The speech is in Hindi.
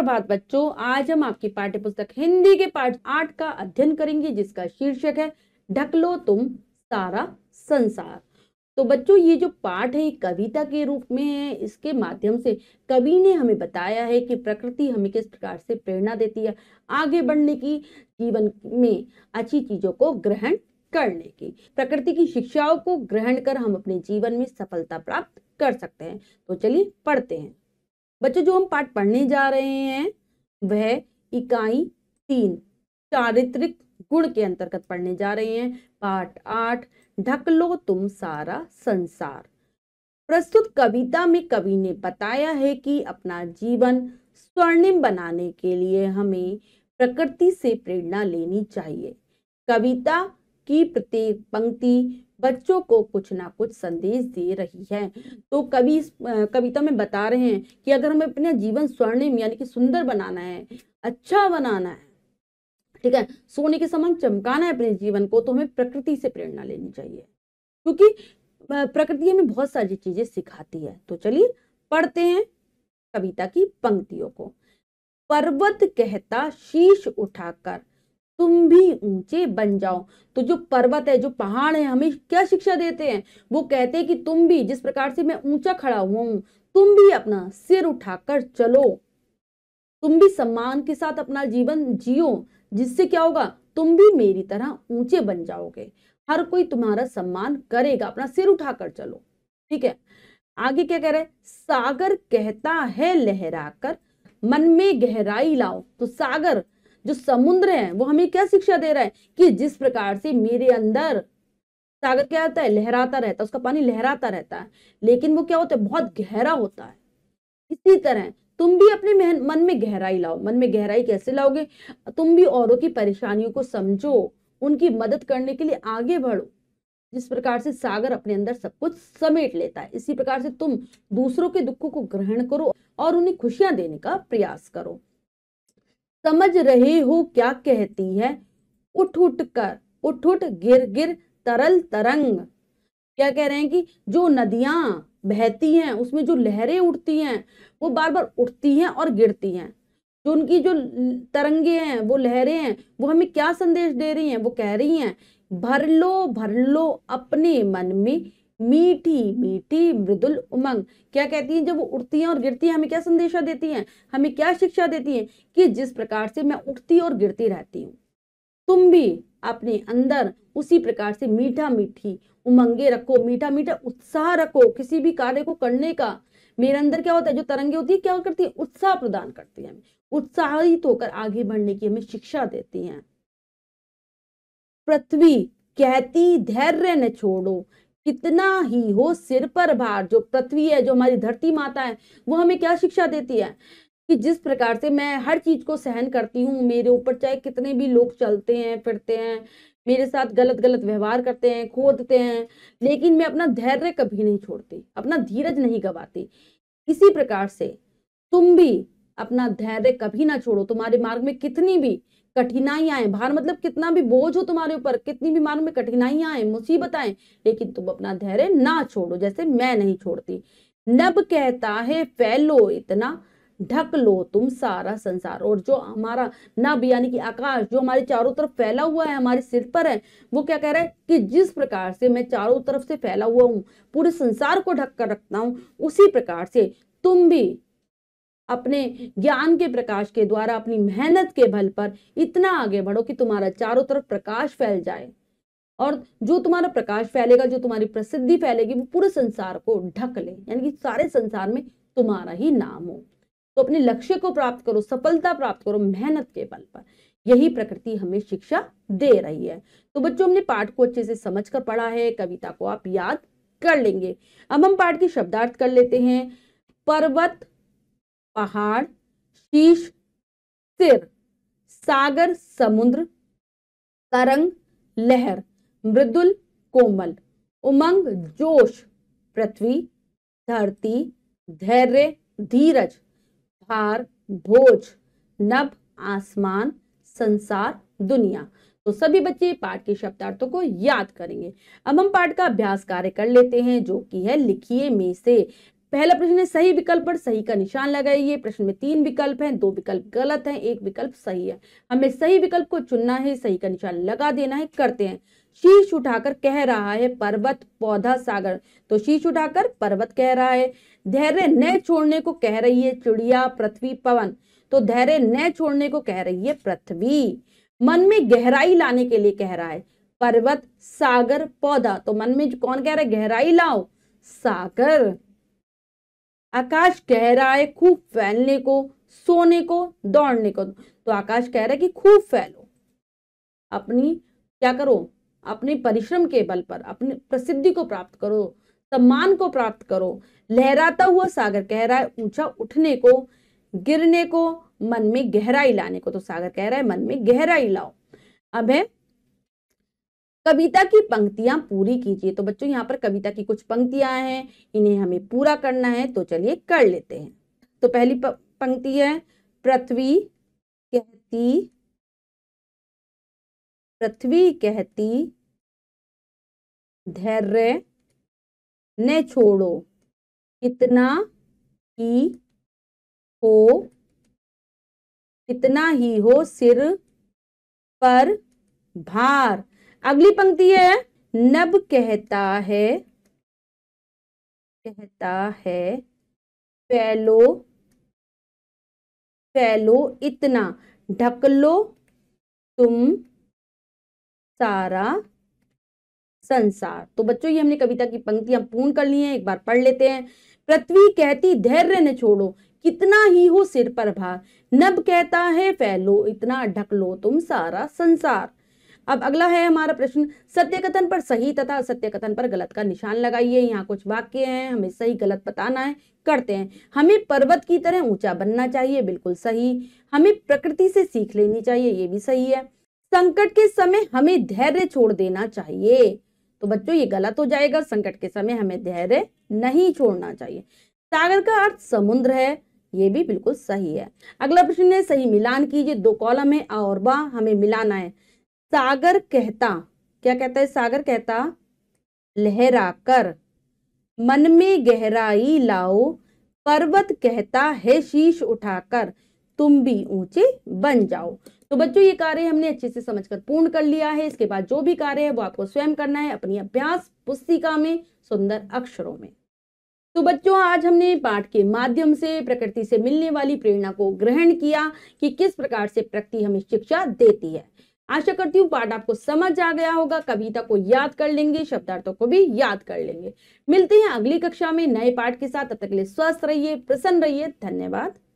सुप्रभात बच्चों आज हम आपकी पाठ्य पुस्तक हिंदी के पाठ आठ का अध्ययन करेंगे जिसका शीर्षक है ढक लो तुम सारा संसार तो बच्चों ये जो पाठ है कविता के रूप में है इसके माध्यम से कवि ने हमें बताया है कि प्रकृति हमें किस प्रकार से प्रेरणा देती है आगे बढ़ने की जीवन में अच्छी चीजों को ग्रहण करने की प्रकृति की शिक्षाओं को ग्रहण कर हम अपने जीवन में सफलता प्राप्त कर सकते हैं तो चलिए पढ़ते हैं बच्चों जो हम पाठ पढ़ने जा रहे हैं वह इकाई तीन चारित्रिक गुण के अंतर्गत पढ़ने जा रहे हैं पाठ आठ ढक लो तुम सारा संसार प्रस्तुत कविता में कवि ने बताया है कि अपना जीवन स्वर्णिम बनाने के लिए हमें प्रकृति से प्रेरणा लेनी चाहिए कविता की प्रत्येक पंक्ति बच्चों को कुछ ना कुछ संदेश दे रही है तो कवि इस कविता में बता रहे हैं कि अगर हमें अपना जीवन स्वर्णिम यानी कि सुंदर बनाना है अच्छा बनाना है ठीक है सोने के समान चमकाना है अपने जीवन को तो हमें प्रकृति से प्रेरणा लेनी चाहिए क्योंकि प्रकृति हमें बहुत सारी चीजें सिखाती है तो चलिए पढ़ते हैं कविता की पंक्तियों को पर्वत कहता शीश उठाकर तुम भी ऊंचे बन जाओ तो जो पर्वत है जो पहाड़ है हमें क्या शिक्षा देते हैं वो कहते हैं कि तुम भी जिस प्रकार से मैं ऊंचा खड़ा हुआ हूं तुम भी अपना सिर उठाकर चलो तुम भी सम्मान के साथ अपना जीवन जियो जिससे क्या होगा तुम भी मेरी तरह ऊंचे बन जाओगे हर कोई तुम्हारा सम्मान करेगा अपना सिर उठाकर चलो ठीक है आगे क्या कह रहे सागर कहता है लहराकर मन में गहराई लाओ तो सागर जो समुद्र है वो हमें क्या शिक्षा दे रहा है कि जिस प्रकार से मेरे अंदर सागर क्या होता है लहराता रहता है उसका पानी लहराता रहता है लेकिन वो क्या होता है बहुत गहरा होता है इसी तरह तुम भी अपने मन में गहराई लाओ मन में गहराई कैसे लाओगे तुम भी औरों की परेशानियों को समझो उनकी मदद करने के लिए आगे बढ़ो जिस प्रकार से सागर अपने अंदर सब कुछ समेट लेता है इसी प्रकार से तुम दूसरों के दुखों को ग्रहण करो और उन्हें खुशियां देने का प्रयास करो समझ रहे हो क्या कहती है उठ उठ कर उठ उठ गिर गिर तरल तरंग क्या कह रहे हैं कि जो नदियां बहती हैं उसमें जो लहरें उठती हैं वो बार बार उठती हैं और गिरती हैं जो उनकी जो तरंगे हैं वो लहरें हैं वो हमें क्या संदेश दे रही हैं वो कह रही हैं भर लो भर लो अपने मन में मीठी मीठी मृदुल उमंग क्या कहती हैं जब वो उठती हैं और गिरती हैं हमें क्या संदेशा देती हैं हमें क्या शिक्षा देती हैं कि जिस प्रकार से मैं उठती और गिरती रहती हूँ तुम भी अपने अंदर उसी प्रकार से मीठा मीठी उमंगे रखो मीठा मीठा उत्साह रखो किसी भी कार्य को करने का मेरे अंदर क्या होता है जो तरंगे होती है क्या करती है उत्साह प्रदान करती है उत्साहित होकर आगे बढ़ने की हमें शिक्षा देती हैं पृथ्वी कहती धैर्य न छोड़ो कितना ही हो सिर पर भार जो पृथ्वी है जो हमारी धरती माता है वो हमें क्या शिक्षा देती है कि जिस प्रकार से मैं हर चीज को सहन करती हूँ मेरे ऊपर चाहे कितने भी लोग चलते हैं फिरते हैं मेरे साथ गलत गलत व्यवहार करते हैं खोदते हैं लेकिन मैं अपना धैर्य कभी नहीं छोड़ती अपना धीरज नहीं गवाती इसी प्रकार से तुम भी अपना धैर्य कभी ना छोड़ो तुम्हारे मार्ग में कितनी भी कठिनाइयां आए भार मतलब कितना भी बोझ हो तुम्हारे ऊपर कितनी भी मानो में कठिनाइयां आए मुसीबत आए लेकिन तुम अपना धैर्य ना छोड़ो जैसे मैं नहीं छोड़ती नब कहता है फैलो इतना ढक लो तुम सारा संसार और जो हमारा नब यानी कि आकाश जो हमारे चारों तरफ फैला हुआ है हमारे सिर पर है वो क्या कह रहा है कि जिस प्रकार से मैं चारों तरफ से फैला हुआ हूँ पूरे संसार को ढक कर रखता हूँ उसी प्रकार से तुम भी अपने ज्ञान के प्रकाश के द्वारा अपनी मेहनत के बल पर इतना आगे बढ़ो कि तुम्हारा चारों तरफ प्रकाश फैल जाए और जो तुम्हारा प्रकाश फैलेगा जो तुम्हारी प्रसिद्धि फैलेगी वो पूरे संसार को ढक ले यानी कि सारे संसार में तुम्हारा ही नाम हो तो अपने लक्ष्य को प्राप्त करो सफलता प्राप्त करो मेहनत के बल पर यही प्रकृति हमें शिक्षा दे रही है तो बच्चों हमने पाठ को अच्छे से समझ कर पढ़ा है कविता को आप याद कर लेंगे अब हम पाठ के शब्दार्थ कर लेते हैं पर्वत पहाड़ शीश सिर सागर समुद्र तरंग लहर मृदुल कोमल उमंग जोश पृथ्वी धरती धैर्य धीरज भार भोज नभ आसमान संसार दुनिया तो सभी बच्चे पाठ के शब्दार्थों को याद करेंगे अब हम पाठ का अभ्यास कार्य कर लेते हैं जो कि है लिखिए में से पहला प्रश्न है सही विकल्प पर सही का निशान लगाइए प्रश्न में तीन विकल्प हैं दो विकल्प गलत हैं एक विकल्प सही है हमें सही विकल्प को चुनना है सही का निशान लगा देना है करते हैं शीश उठाकर कह रहा है पर्वत पौधा सागर तो शीश उठाकर पर्वत कह रहा है धैर्य न छोड़ने को कह रही है चिड़िया पृथ्वी पवन तो धैर्य न छोड़ने को कह रही है पृथ्वी मन में गहराई लाने के लिए कह रहा है पर्वत सागर पौधा तो मन में कौन कह रहा है गहराई लाओ सागर आकाश कह रहा है खूब फैलने को सोने को दौड़ने को तो आकाश कह रहा है कि खूब फैलो अपनी क्या करो अपने परिश्रम के बल पर अपनी प्रसिद्धि को प्राप्त करो सम्मान को प्राप्त करो लहराता हुआ सागर कह रहा है ऊंचा उठने को गिरने को मन में गहराई लाने को तो सागर कह रहा है मन में गहराई लाओ अब है कविता की पंक्तियां पूरी कीजिए तो बच्चों यहाँ पर कविता की कुछ पंक्तियां हैं इन्हें हमें पूरा करना है तो चलिए कर लेते हैं तो पहली पंक्ति है पृथ्वी कहती पृथ्वी कहती धैर्य न छोड़ो इतना ही हो इतना ही हो सिर पर भार अगली पंक्ति है नब कहता है कहता है फैलो फैलो इतना ढक लो तुम सारा संसार तो बच्चों ये हमने कविता की पंक्तियां पूर्ण कर ली हैं एक बार पढ़ लेते हैं पृथ्वी कहती धैर्य न छोड़ो कितना ही हो सिर पर भार नब कहता है फैलो इतना ढक लो तुम सारा संसार अब अगला है हमारा प्रश्न सत्य कथन पर सही तथा असत्य कथन पर गलत का निशान लगाइए यहाँ कुछ वाक्य हैं हमें सही गलत बताना है करते हैं हमें पर्वत की तरह ऊंचा बनना चाहिए बिल्कुल सही हमें प्रकृति से सीख लेनी चाहिए ये भी सही है संकट के समय हमें धैर्य छोड़ देना चाहिए तो बच्चों ये गलत हो जाएगा संकट के समय हमें धैर्य नहीं छोड़ना चाहिए सागर का अर्थ समुद्र है ये भी बिल्कुल सही है अगला प्रश्न है सही मिलान कीजिए दो कॉलम है और बा हमें मिलाना है सागर कहता क्या कहता है सागर कहता लहरा कर मन में गहराई लाओ पर्वत कहता है शीश उठाकर तुम भी ऊंचे बन जाओ तो बच्चों ये कार्य हमने अच्छे से समझकर पूर्ण कर लिया है इसके बाद जो भी कार्य है वो आपको स्वयं करना है अपनी अभ्यास पुस्तिका में सुंदर अक्षरों में तो बच्चों आज हमने पाठ के माध्यम से प्रकृति से मिलने वाली प्रेरणा को ग्रहण किया कि किस प्रकार से प्रकृति हमें शिक्षा देती है आशा करती हूँ पार्ट आपको समझ आ गया होगा कविता को याद कर लेंगे शब्दार्थों को भी याद कर लेंगे मिलते हैं अगली कक्षा में नए पाठ के साथ तब तक के लिए स्वस्थ रहिए प्रसन्न रहिए धन्यवाद